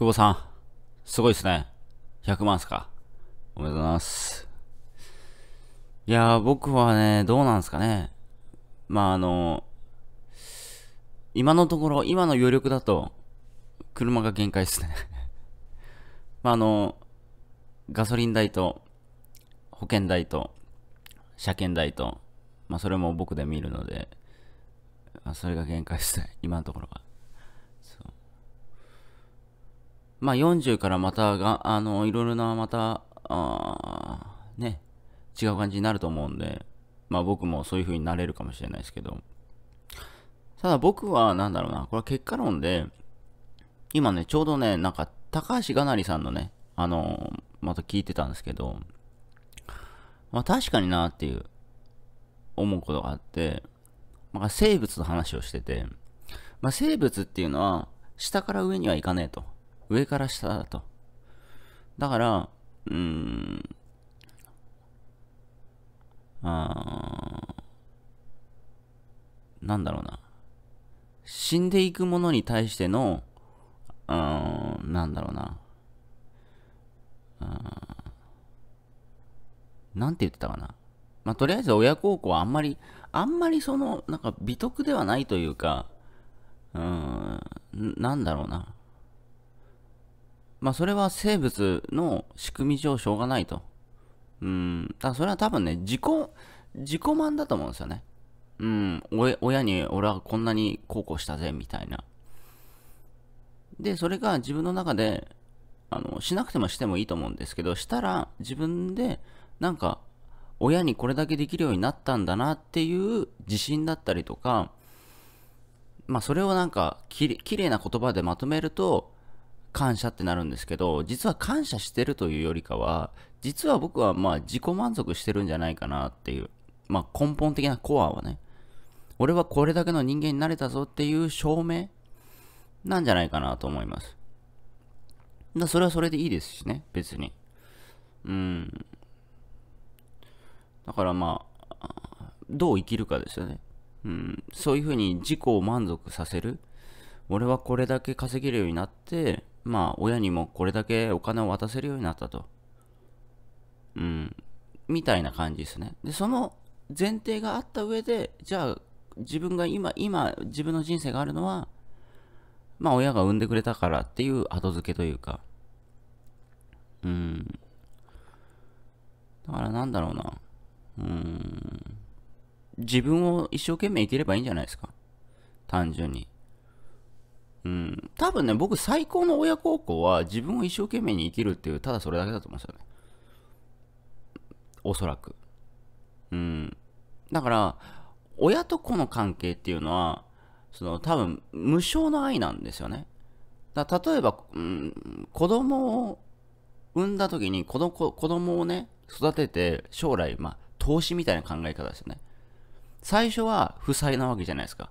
久保さん、すごいですね。100万っすか。おめでとうございます。いやー、僕はね、どうなんすかね。まあ、あの、今のところ、今の余力だと、車が限界ですね まあ、あの、ガソリン代と、保険代と、車検代と、まあ、それも僕で見るので、まあ、それが限界ですね、今のところは。そうまあ、40からまたが、あの、いろいろな、また、あね、違う感じになると思うんで、まあ僕もそういう風になれるかもしれないですけど、ただ僕は、なんだろうな、これは結果論で、今ね、ちょうどね、なんか、高橋がなりさんのね、あの、また聞いてたんですけど、まあ確かになっていう、思うことがあって、まあ、生物の話をしてて、まあ、生物っていうのは、下から上にはいかねえと。上から下だと。だから、うーん、あーなんだろうな。死んでいくものに対しての、うーん、なんだろうな。なんて言ってたかな。まあ、とりあえず親孝行はあんまり、あんまりその、なんか美徳ではないというか、うーん、なんだろうな。まあそれは生物の仕組み上しょうがないと。うん。だそれは多分ね、自己、自己満だと思うんですよね。うん。親に俺はこんなにこうこうしたぜ、みたいな。で、それが自分の中で、あの、しなくてもしてもいいと思うんですけど、したら自分で、なんか、親にこれだけできるようになったんだなっていう自信だったりとか、まあそれをなんかきれ、きれいな言葉でまとめると、感謝ってなるんですけど、実は感謝してるというよりかは、実は僕はまあ自己満足してるんじゃないかなっていう、まあ根本的なコアはね、俺はこれだけの人間になれたぞっていう証明なんじゃないかなと思います。だそれはそれでいいですしね、別に。うん。だからまあ、どう生きるかですよね。うん、そういうふうに自己を満足させる。俺はこれだけ稼げるようになって、まあ、親にもこれだけお金を渡せるようになったと。うん。みたいな感じですね。で、その前提があった上で、じゃあ、自分が今、今、自分の人生があるのは、まあ、親が産んでくれたからっていう後付けというか。うん。だから、なんだろうな。うん。自分を一生懸命生きればいいんじゃないですか。単純に。うん、多分ね、僕、最高の親孝行は自分を一生懸命に生きるっていう、ただそれだけだと思うんですよね。おそらく。うん。だから、親と子の関係っていうのは、その多分、無償の愛なんですよね。だ例えば、うん、子供を産んだ時に子子供をね、育てて、将来、まあ、投資みたいな考え方ですよね。最初は負債なわけじゃないですか。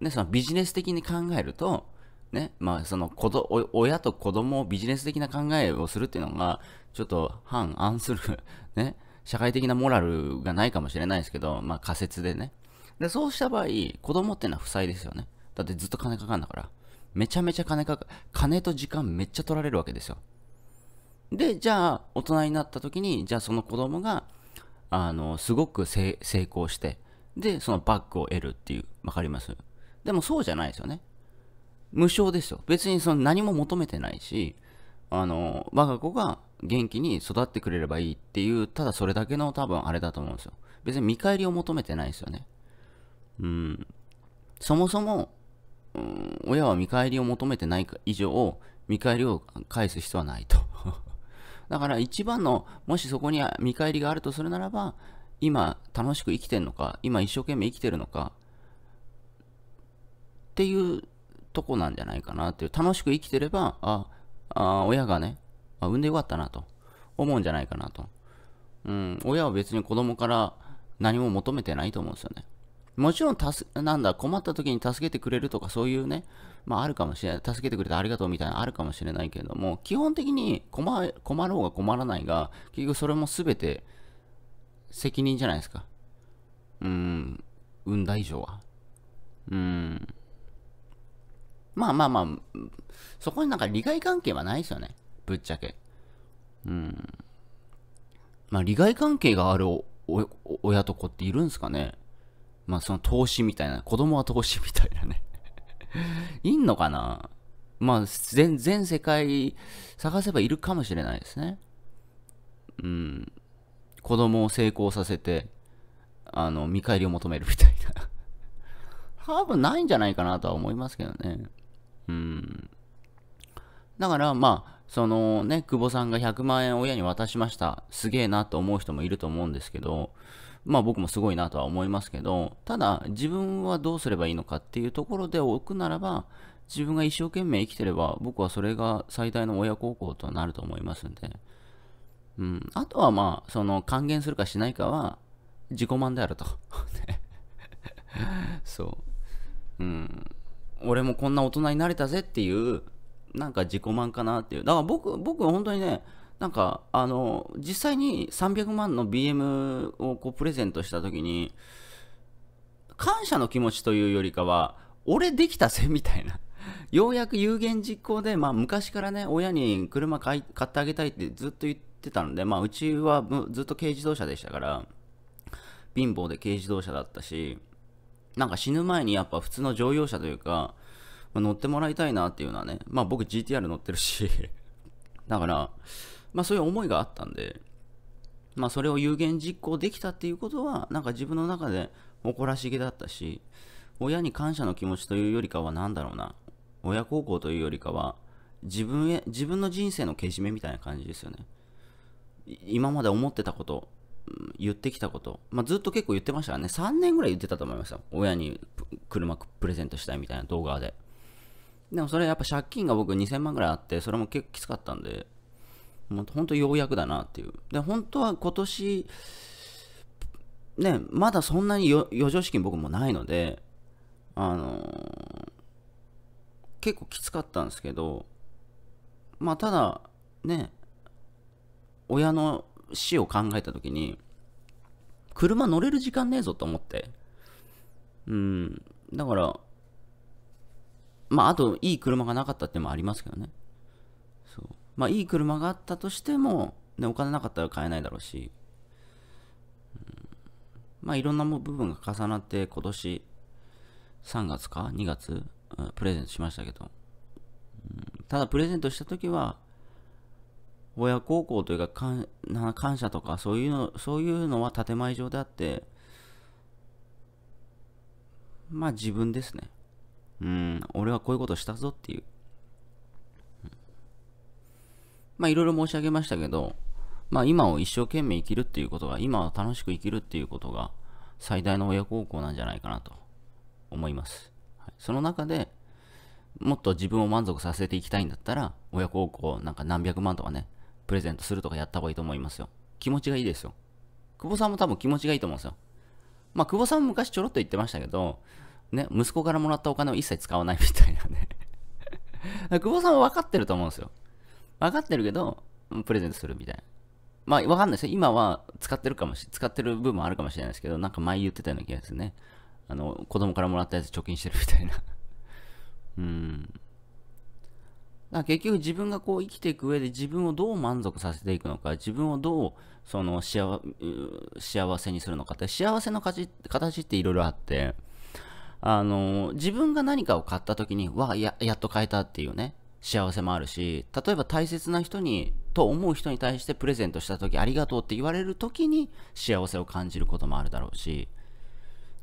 で、そのビジネス的に考えると、ね、まあその子ど、親と子供をビジネス的な考えをするっていうのが、ちょっと反暗する ね、社会的なモラルがないかもしれないですけど、まあ仮説でね。で、そうした場合、子供ってのは負債ですよね。だってずっと金かかんだから。めちゃめちゃ金かか、金と時間めっちゃ取られるわけですよ。で、じゃあ、大人になった時に、じゃあその子供が、あの、すごく成功して、で、そのバッグを得るっていう、わかりますでもそうじゃないですよね。無償ですよ。別にその何も求めてないし、あの、我が子が元気に育ってくれればいいっていう、ただそれだけの多分あれだと思うんですよ。別に見返りを求めてないですよね。うん。そもそも、うん、親は見返りを求めてない以上、見返りを返す必要はないと。だから一番の、もしそこに見返りがあるとするならば、今楽しく生きてるのか、今一生懸命生きてるのか、っていうとこなんじゃないかなっていう、楽しく生きてれば、あ、あ親がね、あ、産んでよかったなと思うんじゃないかなと。うん、親は別に子供から何も求めてないと思うんですよね。もちろんなんだ、困った時に助けてくれるとかそういうね、まああるかもしれない。助けてくれてありがとうみたいなのあるかもしれないけれども、基本的に困困ろうが困らないが、結局それも全て責任じゃないですか。うん、産んだ以上は。うん。まあまあまあ、そこになんか利害関係はないですよね。ぶっちゃけ。うん。まあ利害関係がある親と子っているんですかね。まあその投資みたいな、子供は投資みたいなね いんのかなまあ全、全世界探せばいるかもしれないですね。うん。子供を成功させて、あの、見返りを求めるみたいな 多分ないんじゃないかなとは思いますけどね。うん。だから、まあ、そのね、久保さんが100万円親に渡しました。すげえなと思う人もいると思うんですけど、まあ僕もすごいなとは思いますけど、ただ自分はどうすればいいのかっていうところで置くならば、自分が一生懸命生きてれば、僕はそれが最大の親孝行となると思いますんで、うん、あとはまあ、その還元するかしないかは、自己満であると。そう。うん。俺もこんな大人になれたぜっていうなんか自己満かなっていうだから僕僕は本当にねなんかあの実際に300万の BM をこうプレゼントした時に感謝の気持ちというよりかは俺できたぜみたいな ようやく有言実行で、まあ、昔からね親に車買い買ってあげたいってずっと言ってたので、まあ、うちはずっと軽自動車でしたから貧乏で軽自動車だったしなんか死ぬ前にやっぱ普通の乗用車というか、まあ、乗ってもらいたいなっていうのはね、まあ僕 GTR 乗ってるし だから、まあそういう思いがあったんで、まあそれを有言実行できたっていうことは、なんか自分の中で誇らしげだったし、親に感謝の気持ちというよりかは何だろうな、親孝行というよりかは、自分へ、自分の人生のけじめみたいな感じですよね。今まで思ってたこと、言ってきたこと、まあ、ずっと結構言ってましたね。3年ぐらい言ってたと思いますよ。親に車プレゼントしたいみたいな動画で。でもそれやっぱ借金が僕2000万ぐらいあって、それも結構きつかったんで、もう本当ようやくだなっていう。で、本当は今年、ね、まだそんなに余剰資金僕もないので、あのー、結構きつかったんですけど、まあただ、ね、親の死を考えた時に、車乗れる時間ねえぞと思って。うん、だから、まあ、あと、いい車がなかったってもありますけどね。そう。まあ、いい車があったとしても、ね、お金なかったら買えないだろうし、うん、まあ、いろんな部分が重なって、今年、3月か2月、うん、プレゼントしましたけど、うん、ただ、プレゼントした時は、親孝行というか感感謝とかそういうのそういうのは建前上であってまあ自分ですねうん俺はこういうことしたぞっていう、まあいろいろ申し上げましたけどまあ今を一生懸命生きるっていうことが今を楽しく生きるっていうことが最大の親孝行なんじゃないかなと思います、はい、その中でもっと自分を満足させていきたいんだったら親孝行なんか何百万とかねプレゼントするとかやった方がいいと思いますよ。気持ちがいいですよ。久保さんも多分気持ちがいいと思うんですよ。まあ、久保さんも昔ちょろっと言ってましたけど、ね、息子からもらったお金を一切使わないみたいなね 久保さんは分かってると思うんですよ。分かってるけど、プレゼントするみたいな。まあ、分かんないですよ。今は使ってるかもし、使ってる部分もあるかもしれないですけど、なんか前言ってたような気がするね。あの、子供からもらったやつ貯金してるみたいな うん。から結局自分がこう生きていく上で自分をどう満足させていくのか、自分をどうその幸せにするのかって、幸せの形っていろいろあって、あの、自分が何かを買った時に、わ、や、やっと買えたっていうね、幸せもあるし、例えば大切な人に、と思う人に対してプレゼントした時、ありがとうって言われる時に幸せを感じることもあるだろうし、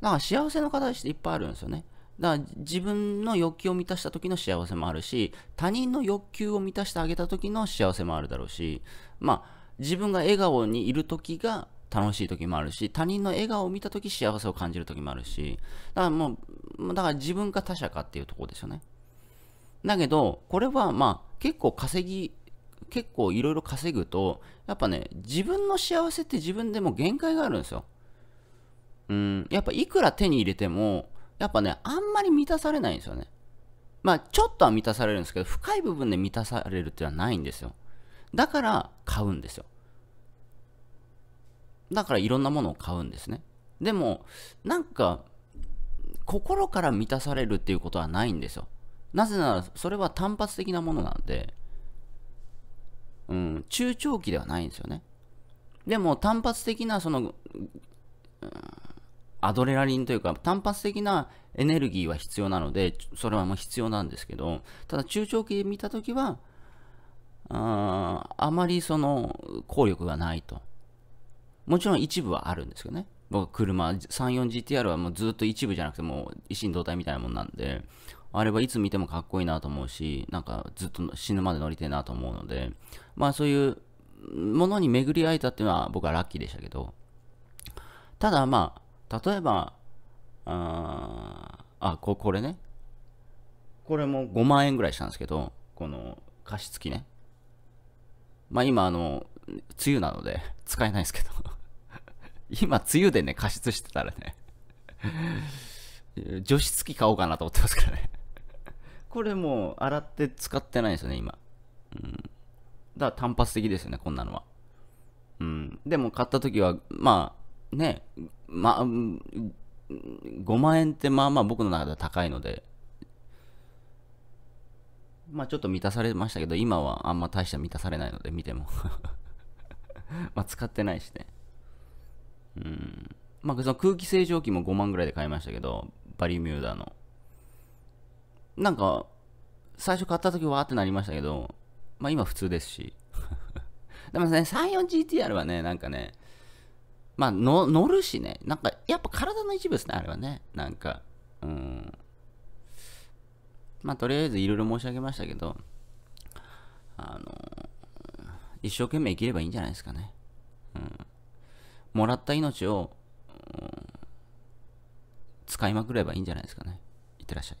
んか幸せの形っていっぱいあるんですよね。だから自分の欲求を満たした時の幸せもあるし、他人の欲求を満たしてあげた時の幸せもあるだろうし、まあ、自分が笑顔にいる時が楽しい時もあるし、他人の笑顔を見た時幸せを感じる時もあるし、だからもう、だから自分か他者かっていうところですよね。だけど、これはまあ、結構稼ぎ、結構いろいろ稼ぐと、やっぱね、自分の幸せって自分でも限界があるんですよ。うん、やっぱいくら手に入れても、やっぱね、あんまり満たされないんですよね。まあ、ちょっとは満たされるんですけど、深い部分で満たされるっていうのはないんですよ。だから、買うんですよ。だから、いろんなものを買うんですね。でも、なんか、心から満たされるっていうことはないんですよ。なぜなら、それは単発的なものなんで、うん、中長期ではないんですよね。でも単発的なその、うん、アドレナリンというか単発的なエネルギーは必要なのでそれはもう必要なんですけどただ中長期で見た時はああまりその効力がないともちろん一部はあるんですよね僕車 34GTR はもうずっと一部じゃなくてもう一心同体みたいなもんなんであれはいつ見てもかっこいいなと思うしなんかずっと死ぬまで乗りてえなと思うのでまあそういうものに巡り合えたっていうのは僕はラッキーでしたけどただま例えば、ああこ、これね。これも5万円ぐらいしたんですけど、この加湿器ね。まあ今、あの、梅雨なので 使えないですけど 今、梅雨でね、加湿してたらね 除湿器買おうかなと思ってますからねこれも洗って使ってないですよね、今。うん。だから単発的ですよね、こんなのは。うん。でも買った時は、まあね、まあ、5万円ってまあまあ僕の中では高いので、まあちょっと満たされましたけど、今はあんま大した満たされないので、見ても まあ使ってないしね。うん。まあその空気清浄機も5万ぐらいで買いましたけど、バリミューダの。なんか、最初買った時わーってなりましたけど、まあ今普通ですし。でもね、34GTR はね、なんかね、まあの、乗るしね、なんか、やっぱ体の一部ですね、あれはね。なんか、うん。まあ、とりあえずいろいろ申し上げましたけど、あの、一生懸命生きればいいんじゃないですかね。うん。もらった命を、うん、使いまくればいいんじゃないですかね。いってらっしゃい。